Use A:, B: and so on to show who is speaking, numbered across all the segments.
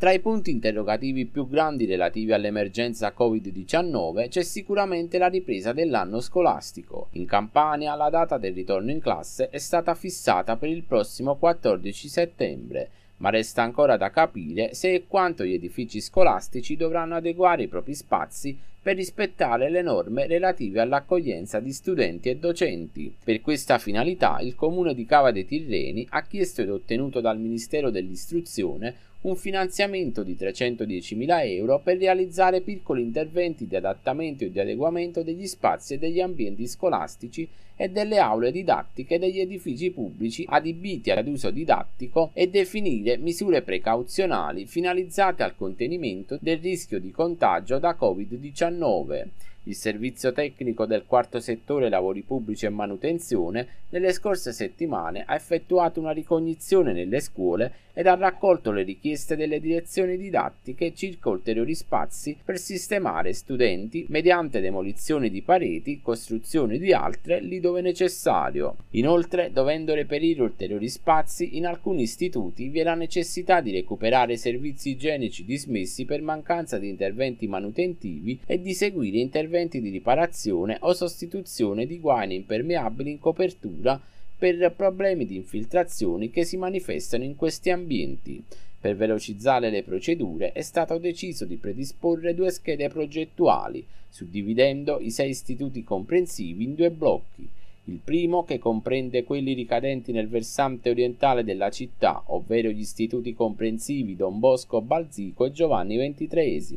A: Tra i punti interrogativi più grandi relativi all'emergenza Covid-19 c'è sicuramente la ripresa dell'anno scolastico. In Campania la data del ritorno in classe è stata fissata per il prossimo 14 settembre, ma resta ancora da capire se e quanto gli edifici scolastici dovranno adeguare i propri spazi per rispettare le norme relative all'accoglienza di studenti e docenti. Per questa finalità il comune di Cava dei Tirreni ha chiesto ed ottenuto dal Ministero dell'Istruzione un finanziamento di 310.000 euro per realizzare piccoli interventi di adattamento e di adeguamento degli spazi e degli ambienti scolastici e delle aule didattiche degli edifici pubblici adibiti ad uso didattico e definire misure precauzionali finalizzate al contenimento del rischio di contagio da Covid-19 il servizio tecnico del quarto settore lavori pubblici e manutenzione nelle scorse settimane ha effettuato una ricognizione nelle scuole ed ha raccolto le richieste delle direzioni didattiche circa ulteriori spazi per sistemare studenti mediante demolizioni di pareti, costruzioni di altre lì dove necessario. Inoltre, dovendo reperire ulteriori spazi, in alcuni istituti vi è la necessità di recuperare servizi igienici dismessi per mancanza di interventi manutentivi e di seguire interventi interventi di riparazione o sostituzione di guaine impermeabili in copertura per problemi di infiltrazioni che si manifestano in questi ambienti. Per velocizzare le procedure è stato deciso di predisporre due schede progettuali, suddividendo i sei istituti comprensivi in due blocchi. Il primo, che comprende quelli ricadenti nel versante orientale della città, ovvero gli istituti comprensivi Don Bosco, Balzico e Giovanni XXIII,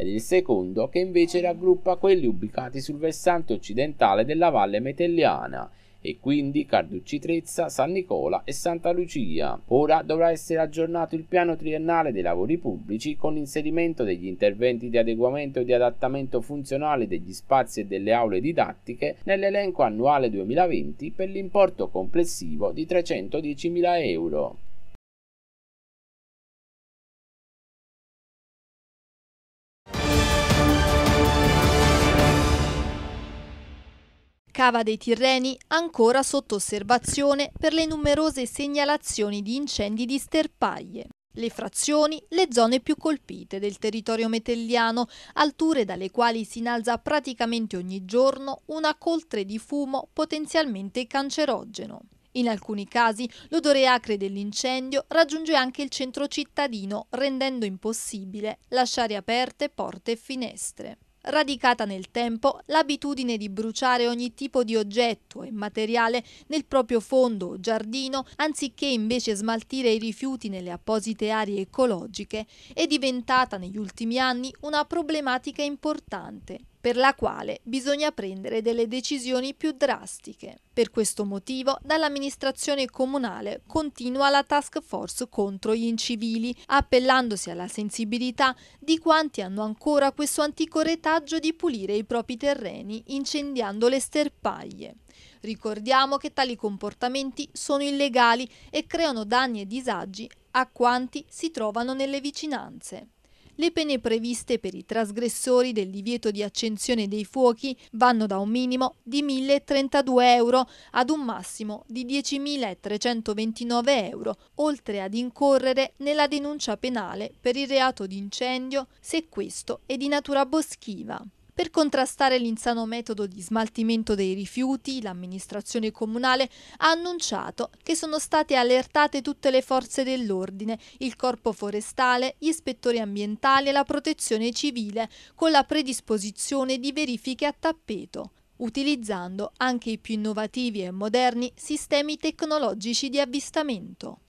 A: ed il secondo che invece raggruppa quelli ubicati sul versante occidentale della valle metelliana e quindi Carducci Trezza, San Nicola e Santa Lucia. Ora dovrà essere aggiornato il piano triennale dei lavori pubblici con l'inserimento degli interventi di adeguamento e di adattamento funzionale degli spazi e delle aule didattiche nell'elenco annuale 2020 per l'importo complessivo di 310.000 euro.
B: Cava dei Tirreni ancora sotto osservazione per le numerose segnalazioni di incendi di sterpaglie. Le frazioni, le zone più colpite del territorio metelliano, alture dalle quali si innalza praticamente ogni giorno una coltre di fumo potenzialmente cancerogeno. In alcuni casi l'odore acre dell'incendio raggiunge anche il centro cittadino, rendendo impossibile lasciare aperte porte e finestre. Radicata nel tempo, l'abitudine di bruciare ogni tipo di oggetto e materiale nel proprio fondo o giardino, anziché invece smaltire i rifiuti nelle apposite aree ecologiche, è diventata negli ultimi anni una problematica importante per la quale bisogna prendere delle decisioni più drastiche. Per questo motivo dall'amministrazione comunale continua la task force contro gli incivili, appellandosi alla sensibilità di quanti hanno ancora questo antico retaggio di pulire i propri terreni incendiando le sterpaglie. Ricordiamo che tali comportamenti sono illegali e creano danni e disagi a quanti si trovano nelle vicinanze. Le pene previste per i trasgressori del divieto di accensione dei fuochi vanno da un minimo di 1.032 euro ad un massimo di 10.329 euro, oltre ad incorrere nella denuncia penale per il reato di incendio se questo è di natura boschiva. Per contrastare l'insano metodo di smaltimento dei rifiuti, l'amministrazione comunale ha annunciato che sono state allertate tutte le forze dell'ordine, il corpo forestale, gli ispettori ambientali e la protezione civile, con la predisposizione di verifiche a tappeto utilizzando anche i più innovativi e moderni sistemi tecnologici di avvistamento.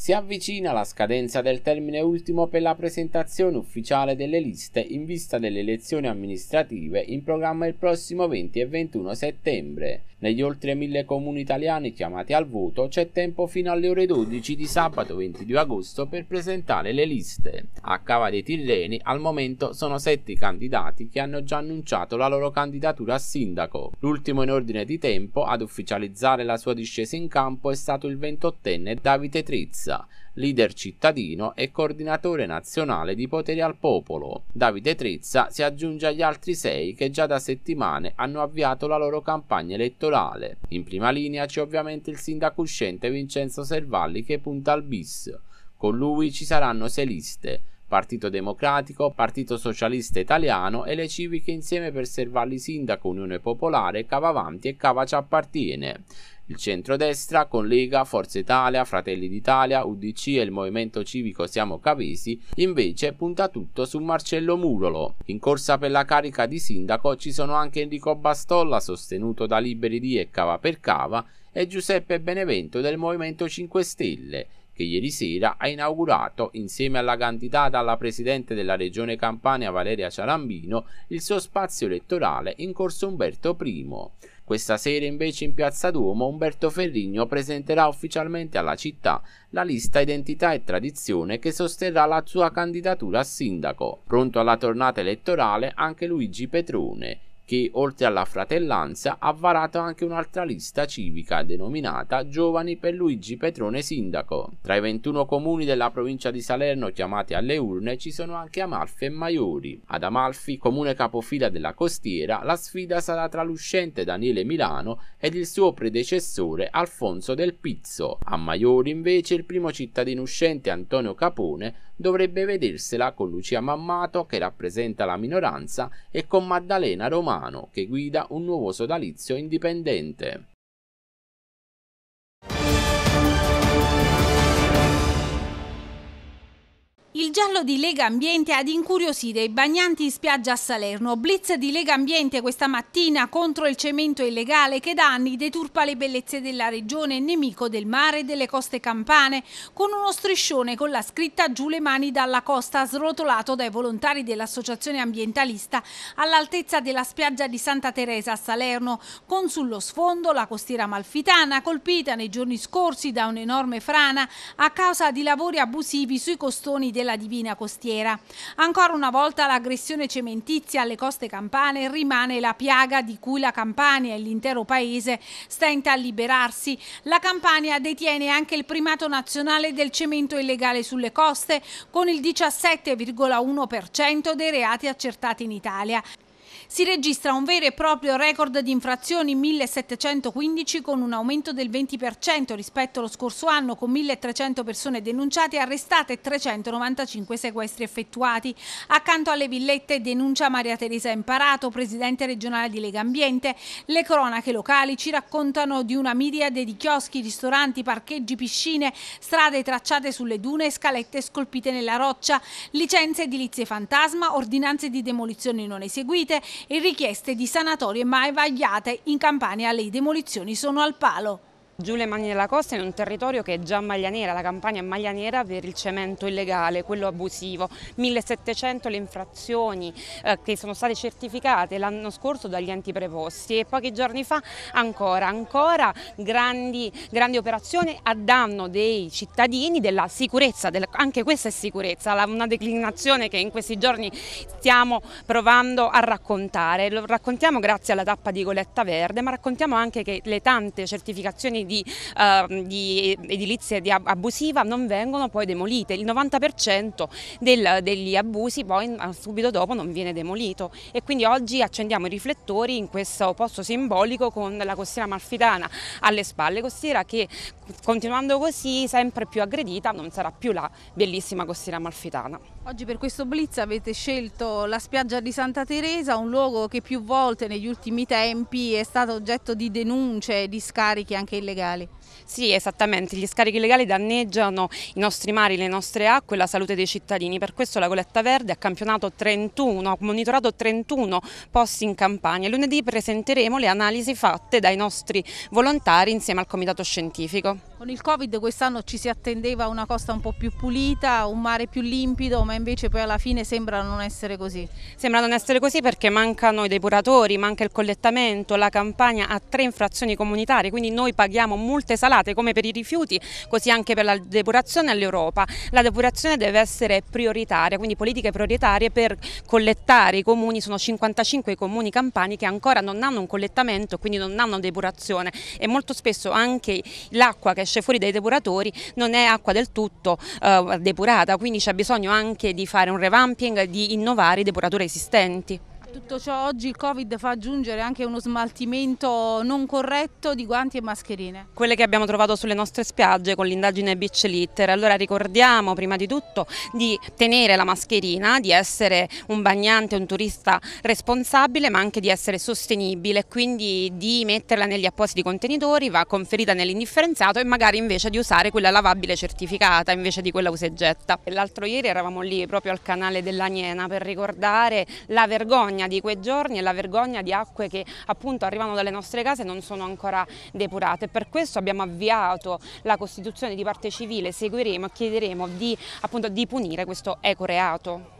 A: Si avvicina la scadenza del termine ultimo per la presentazione ufficiale delle liste in vista delle elezioni amministrative in programma il prossimo 20 e 21 settembre. Negli oltre mille comuni italiani chiamati al voto c'è tempo fino alle ore 12 di sabato 22 agosto per presentare le liste. A Cava dei Tirreni al momento sono sette i candidati che hanno già annunciato la loro candidatura a sindaco. L'ultimo in ordine di tempo ad ufficializzare la sua discesa in campo è stato il 28enne Davide Trizzi. Pisa, leader cittadino e coordinatore nazionale di Potere al Popolo. Davide Trezza si aggiunge agli altri sei che già da settimane hanno avviato la loro campagna elettorale. In prima linea c'è ovviamente il sindaco uscente Vincenzo Servalli che punta al bis. Con lui ci saranno sei liste, Partito Democratico, Partito Socialista Italiano e le civiche insieme per Servalli Sindaco, Unione Popolare, Cava e Cava ci appartiene il centrodestra con Lega, Forza Italia, Fratelli d'Italia, UDC e il Movimento Civico Siamo Cavesi invece punta tutto su Marcello Murolo. In corsa per la carica di sindaco ci sono anche Enrico Bastolla, sostenuto da Liberi di e Cava per Cava, e Giuseppe Benevento del Movimento 5 Stelle, che ieri sera ha inaugurato, insieme alla candidata alla Presidente della Regione Campania Valeria Ciarambino, il suo spazio elettorale in corso Umberto I. Questa sera invece in Piazza Duomo Umberto Ferrigno presenterà ufficialmente alla città la lista Identità e Tradizione che sosterrà la sua candidatura a sindaco. Pronto alla tornata elettorale anche Luigi Petrone, che oltre alla fratellanza ha varato anche un'altra lista civica denominata Giovani per Luigi Petrone Sindaco. Tra i 21 comuni della provincia di Salerno chiamati alle urne ci sono anche Amalfi e Maiori. Ad Amalfi, comune capofila della costiera, la sfida sarà tra l'uscente Daniele Milano ed il suo predecessore Alfonso del Pizzo. A Maiori invece il primo cittadino uscente Antonio Capone dovrebbe vedersela con Lucia Mammato che rappresenta la minoranza e con Maddalena Romano romano che guida un nuovo sodalizio indipendente.
C: Il giallo di Lega Ambiente ad incuriosire i bagnanti in spiaggia a Salerno. Blitz di Lega Ambiente questa mattina contro il cemento illegale che da anni deturpa le bellezze della regione, nemico del mare e delle coste campane, con uno striscione con la scritta Giù le mani dalla costa srotolato dai volontari dell'associazione ambientalista all'altezza della spiaggia di Santa Teresa a Salerno, con sullo sfondo la costiera malfitana colpita nei giorni scorsi da un'enorme frana a causa di lavori abusivi sui costoni della della Divina Costiera. Ancora una volta l'aggressione cementizia alle coste campane rimane la piaga di cui la Campania e l'intero paese stenta a liberarsi. La Campania detiene anche il primato nazionale del cemento illegale sulle coste con il 17,1% dei reati accertati in Italia. Si registra un vero e proprio record di infrazioni 1715 con un aumento del 20% rispetto allo scorso anno con 1300 persone denunciate e arrestate e 395 sequestri effettuati. Accanto alle villette denuncia Maria Teresa Imparato, presidente regionale di Lega Ambiente. Le cronache locali ci raccontano di una miriade di chioschi, ristoranti, parcheggi, piscine, strade tracciate sulle dune e scalette scolpite nella roccia, licenze edilizie fantasma, ordinanze di demolizione non eseguite, e richieste di sanatorie mai vagliate. In Campania le demolizioni sono al
D: palo. Giù le Mani della Costa in un territorio che è già maglia nera, la campagna è maglia nera per il cemento illegale, quello abusivo, 1700 le infrazioni eh, che sono state certificate l'anno scorso dagli enti preposti e pochi giorni fa ancora, ancora grandi, grandi operazioni a danno dei cittadini, della sicurezza, del, anche questa è sicurezza, la, una declinazione che in questi giorni stiamo provando a raccontare, lo raccontiamo grazie alla tappa di Goletta Verde ma raccontiamo anche che le tante certificazioni di, uh, di edilizia di abusiva non vengono poi demolite, il 90% del, degli abusi poi subito dopo non viene demolito e quindi oggi accendiamo i riflettori in questo posto simbolico con la costiera malfitana alle spalle, costiera che continuando così sempre più aggredita non sarà più la bellissima costiera malfitana.
C: Oggi per questo blitz avete scelto la spiaggia di Santa Teresa, un luogo che più volte negli ultimi tempi è stato oggetto di denunce di scarichi anche illegali.
D: Sì, esattamente, gli scarichi illegali danneggiano i nostri mari, le nostre acque e la salute dei cittadini, per questo la Goletta Verde ha, campionato 31, ha monitorato 31 posti in campagna. Lunedì presenteremo le analisi fatte dai nostri volontari insieme al Comitato Scientifico.
C: Con il Covid quest'anno ci si attendeva una costa un po' più pulita, un mare più limpido, ma invece poi alla fine sembra non essere così. Sembra non essere così perché
D: mancano i depuratori, manca il collettamento, la campagna ha tre infrazioni comunitarie, quindi noi paghiamo multe salate come per i rifiuti, così anche per la depurazione all'Europa. La depurazione deve essere prioritaria, quindi politiche prioritarie per collettare i comuni, sono 55 i comuni campani che ancora non hanno un collettamento, quindi non hanno depurazione e molto spesso anche l'acqua che esce fuori dai depuratori non è acqua del tutto eh, depurata, quindi c'è bisogno anche di fare un revamping, di innovare i depuratori esistenti
C: tutto ciò oggi il Covid fa aggiungere anche uno smaltimento non corretto di guanti e mascherine.
D: Quelle che abbiamo trovato sulle nostre spiagge con l'indagine Beach Litter, allora ricordiamo prima di tutto di tenere la mascherina, di essere un bagnante, un turista responsabile ma anche di essere sostenibile, quindi di metterla negli appositi contenitori, va conferita nell'indifferenziato e magari invece di usare quella lavabile certificata invece di quella usegetta. L'altro ieri eravamo lì proprio al canale dell'Aniena per ricordare la vergogna vergogna di quei giorni e la vergogna di acque che appunto arrivano dalle nostre case e non sono ancora depurate. Per questo abbiamo avviato la costituzione di parte civile, seguiremo e chiederemo di, appunto, di punire questo ecoreato.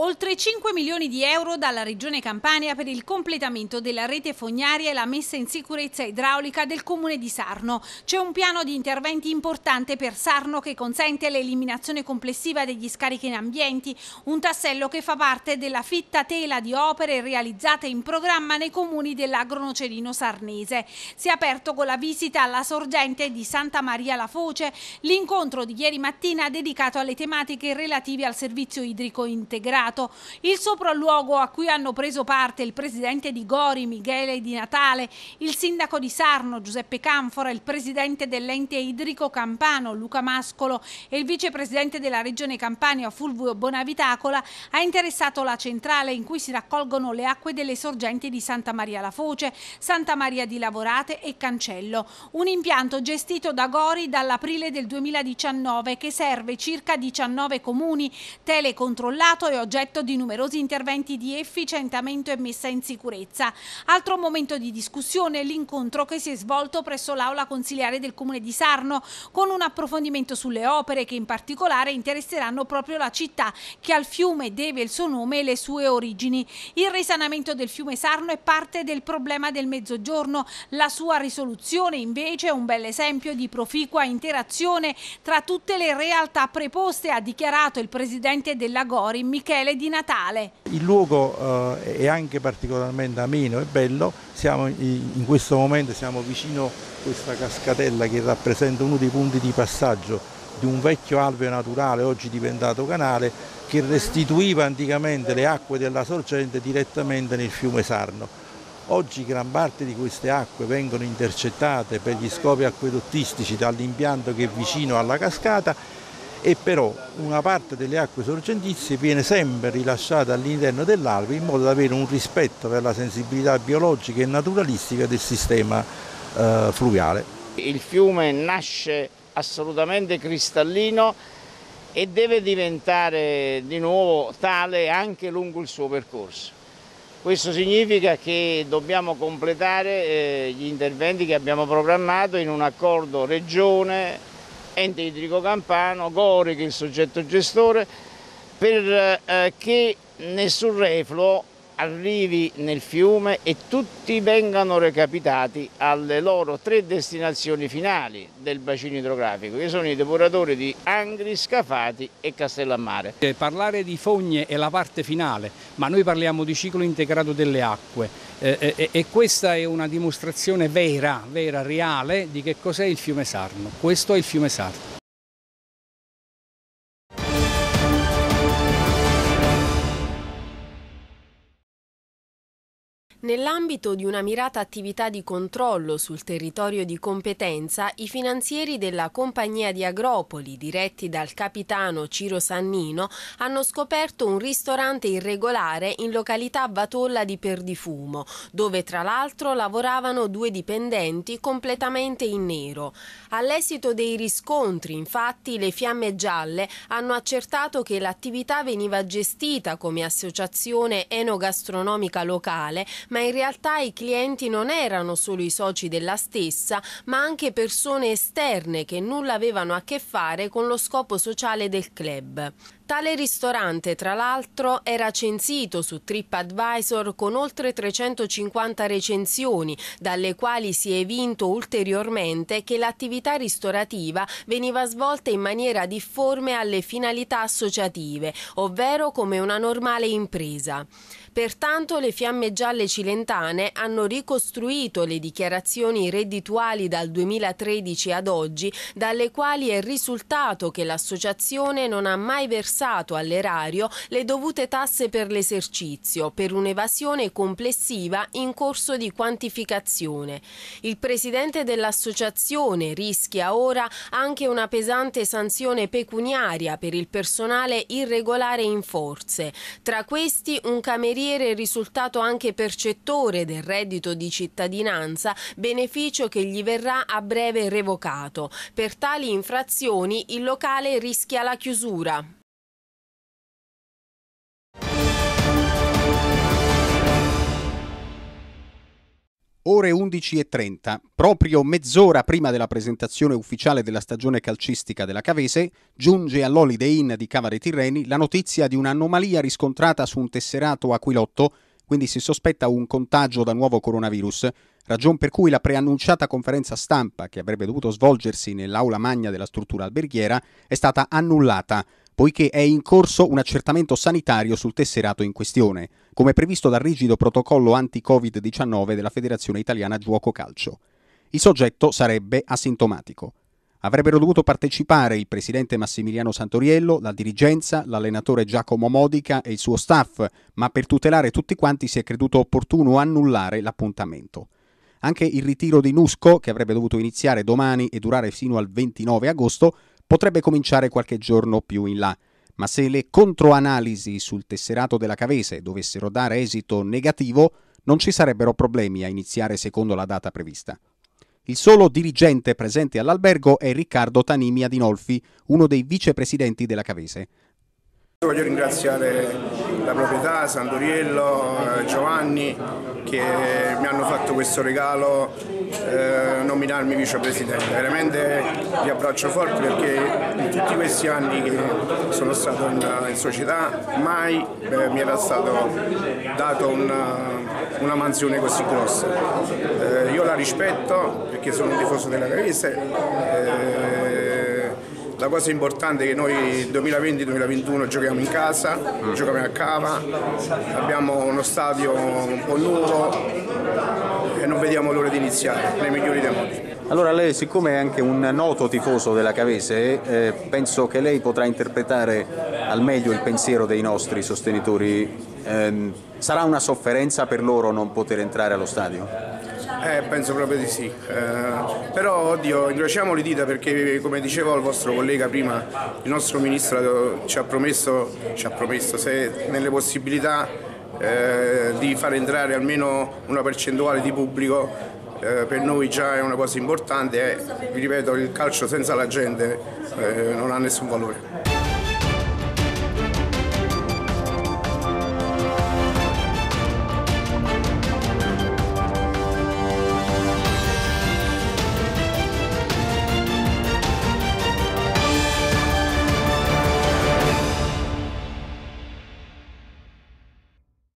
C: oltre 5 milioni di euro dalla Regione Campania per il completamento della rete fognaria e la messa in sicurezza idraulica del Comune di Sarno. C'è un piano di interventi importante per Sarno che consente l'eliminazione complessiva degli scarichi in ambienti, un tassello che fa parte della fitta tela di opere realizzate in programma nei comuni dell'Agronocerino sarnese. Si è aperto con la visita alla sorgente di Santa Maria la Foce l'incontro di ieri mattina dedicato alle tematiche relative al servizio idrico integrato. Stato. Il sopralluogo a cui hanno preso parte il presidente di Gori, Michele Di Natale, il sindaco di Sarno, Giuseppe Canfora, il presidente dell'ente idrico campano, Luca Mascolo, e il vicepresidente della regione Campania, Fulvio Bonavitacola, ha interessato la centrale in cui si raccolgono le acque delle sorgenti di Santa Maria La Foce, Santa Maria di Lavorate e Cancello. Un impianto gestito da Gori dall'aprile del 2019 che serve circa 19 comuni, telecontrollato e oggetto oggetto di numerosi interventi di efficientamento e messa in sicurezza. Altro momento di discussione è l'incontro che si è svolto presso l'aula consiliare del Comune di Sarno con un approfondimento sulle opere che in particolare interesseranno proprio la città che al fiume deve il suo nome e le sue origini. Il risanamento del fiume Sarno è parte del problema del mezzogiorno. La sua risoluzione invece è un bel esempio di proficua interazione tra tutte le realtà preposte, ha dichiarato il presidente della Gori Michele speciale di Natale.
E: Il luogo eh, è anche particolarmente ameno e bello, siamo, in questo momento siamo vicino a questa cascatella che rappresenta uno dei punti di passaggio di un vecchio alveo naturale, oggi diventato canale, che restituiva anticamente le acque della sorgente direttamente nel fiume Sarno. Oggi gran parte di queste acque vengono intercettate per gli scopi acquedottistici dall'impianto che è vicino alla cascata e però una parte delle acque sorgentizie viene sempre rilasciata all'interno dell'alve in modo da avere un rispetto per la sensibilità biologica e naturalistica del sistema eh, fluviale.
A: Il fiume nasce assolutamente cristallino e deve diventare di nuovo tale anche lungo il suo percorso. Questo significa che dobbiamo completare eh, gli interventi che abbiamo programmato in un accordo regione, ente idrico campano, Gore che è il soggetto gestore, perché eh, nessun refluo arrivi nel fiume e tutti vengano recapitati alle loro tre destinazioni finali del bacino idrografico, che sono i depuratori di Angri, Scafati e Castellammare. Eh, parlare di fogne è la parte finale, ma noi parliamo
F: di ciclo integrato delle acque eh, eh, e questa è una dimostrazione vera, vera, reale di che cos'è il fiume Sarno. Questo è il fiume Sarno.
G: Nell'ambito di una mirata attività di controllo sul territorio di competenza, i finanzieri della compagnia di Agropoli, diretti dal capitano Ciro Sannino, hanno scoperto un ristorante irregolare in località Vatolla di Perdifumo, dove tra l'altro lavoravano due dipendenti completamente in nero. All'esito dei riscontri, infatti, le fiamme gialle hanno accertato che l'attività veniva gestita come associazione enogastronomica locale, ma ma in realtà i clienti non erano solo i soci della stessa, ma anche persone esterne che nulla avevano a che fare con lo scopo sociale del club. Tale ristorante, tra l'altro, era censito su TripAdvisor con oltre 350 recensioni, dalle quali si è vinto ulteriormente che l'attività ristorativa veniva svolta in maniera difforme alle finalità associative, ovvero come una normale impresa. Pertanto le fiamme gialle cilentane hanno ricostruito le dichiarazioni reddituali dal 2013 ad oggi, dalle quali è risultato che l'associazione non ha mai versato all'erario le dovute tasse per l'esercizio, per un'evasione complessiva in corso di quantificazione. Il presidente dell'associazione rischia ora anche una pesante sanzione pecuniaria per il personale irregolare in forze. Tra questi un cameriere Carriere è risultato anche percettore del reddito di cittadinanza, beneficio che gli verrà a breve revocato. Per tali infrazioni il locale rischia la chiusura.
F: ore 11.30, proprio mezz'ora prima della presentazione ufficiale della stagione calcistica della Cavese, giunge all'Holiday Inn di Cavare Tirreni la notizia di un'anomalia riscontrata su un tesserato aquilotto, quindi si sospetta un contagio da nuovo coronavirus, ragion per cui la preannunciata conferenza stampa, che avrebbe dovuto svolgersi nell'aula magna della struttura alberghiera, è stata annullata poiché è in corso un accertamento sanitario sul tesserato in questione, come previsto dal rigido protocollo anti-Covid-19 della Federazione Italiana Giuoco Calcio. Il soggetto sarebbe asintomatico. Avrebbero dovuto partecipare il presidente Massimiliano Santoriello, la dirigenza, l'allenatore Giacomo Modica e il suo staff, ma per tutelare tutti quanti si è creduto opportuno annullare l'appuntamento. Anche il ritiro di Nusco, che avrebbe dovuto iniziare domani e durare fino al 29 agosto, potrebbe cominciare qualche giorno più in là, ma se le controanalisi sul tesserato della Cavese dovessero dare esito negativo, non ci sarebbero problemi a iniziare secondo la data prevista. Il solo dirigente presente all'albergo è Riccardo Tanimi Adinolfi, uno dei vicepresidenti della Cavese.
E: Voglio ringraziare la proprietà, Sandoriello, eh, Giovanni che mi hanno fatto questo regalo eh, nominarmi vicepresidente. Veramente vi abbraccio forte perché in tutti questi anni che sono stato in, eh, in società mai beh, mi era stato dato una, eh, una mansione così grossa. Eh, io la rispetto perché sono un tifoso della Cavese. Eh, la cosa importante è che noi 2020-2021 giochiamo in casa, mm. giochiamo a Cava, abbiamo uno stadio un po' nuovo e non vediamo l'ora di iniziare, nei migliori dei modi.
F: Allora lei, siccome è anche un noto tifoso della Cavese, eh, penso che lei potrà interpretare al meglio il pensiero dei nostri sostenitori. Eh, sarà una sofferenza per loro non poter entrare allo stadio?
E: Eh, penso proprio di sì, eh, però oddio, incrociamo le dita perché come dicevo il vostro collega prima, il nostro ministro ci ha promesso, ci ha promesso se nelle possibilità eh, di far entrare almeno una percentuale di pubblico eh, per noi già è una cosa importante, eh, vi ripeto il calcio senza la gente eh, non ha nessun valore.